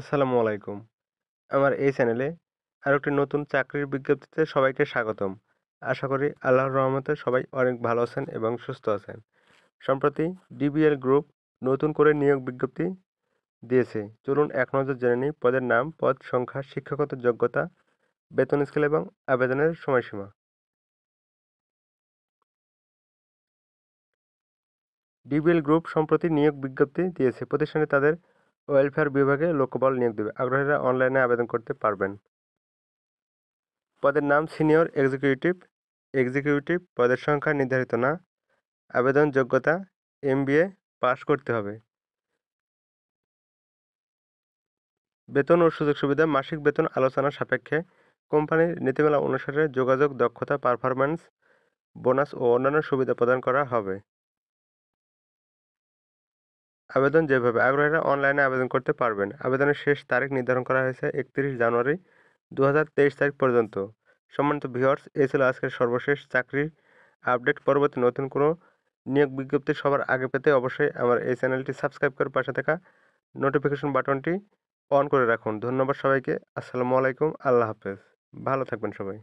আসসালামু আলাইকুম আমার এই চ্যানেলে আর একটি নতুন চাকরির বিজ্ঞপ্তিতে সবাইকে স্বাগতম আশা করি আল্লাহর রহমতে সবাই অনেক ভালো আছেন এবং সুস্থ আছেন সম্প্রতি ডিবিএল গ্রুপ নতুন করে নিয়োগ বিজ্ঞপ্তি দিয়েছে চলুন এক নজর জেনে নিই পদের নাম পদ সংখ্যা শিক্ষাগত যোগ্যতা বেতন স্কেল এবং আবেদনের সময়সীমা ডিবিএল গ্রুপ সম্প্রতি নিয়োগ বিজ্ঞপ্তি দিয়েছে প্রতিষ্ঠানে তাদের ওয়েলফেয়ার বিভাগে লোকবল নিয়োগ দেবে আগ্রহীরা অনলাইনে আবেদন করতে পারবেন পদের নাম সিনিয়র এক্সিকিউটিভ এক্সিকিউটিভ পদের সংখ্যা নির্ধারিত না আবেদন যোগ্যতা এমবিএ পাশ করতে হবে বেতন ও সুযোগ সুবিধা মাসিক বেতন আলোচনা সাপেক্ষে কোম্পানির নীতিমালা অনুসারে যোগাযোগ দক্ষতা পারফরম্যান্স বোনাস ও অন্যান্য সুবিধা প্রদান করা হবে আবেদন যেভাবে আগ্রহীরা অনলাইনে আবেদন করতে পারবেন আবেদনের শেষ তারিখ নির্ধারণ করা হয়েছে একত্রিশ জানুয়ারি দু তারিখ পর্যন্ত সম্মানিত ভিওর্স এ ছিল আজকের সর্বশেষ চাকরির আপডেট পরবর্তী নতুন কোনো নিয়োগ বিজ্ঞপ্তি সবার আগে পেতে অবশ্যই আমার এই চ্যানেলটি সাবস্ক্রাইব করে পাশে থাকা নোটিফিকেশন বাটনটি অন করে রাখুন ধন্যবাদ সবাইকে আসসালামু আলাইকুম আল্লাহ হাফেজ ভালো থাকবেন সবাই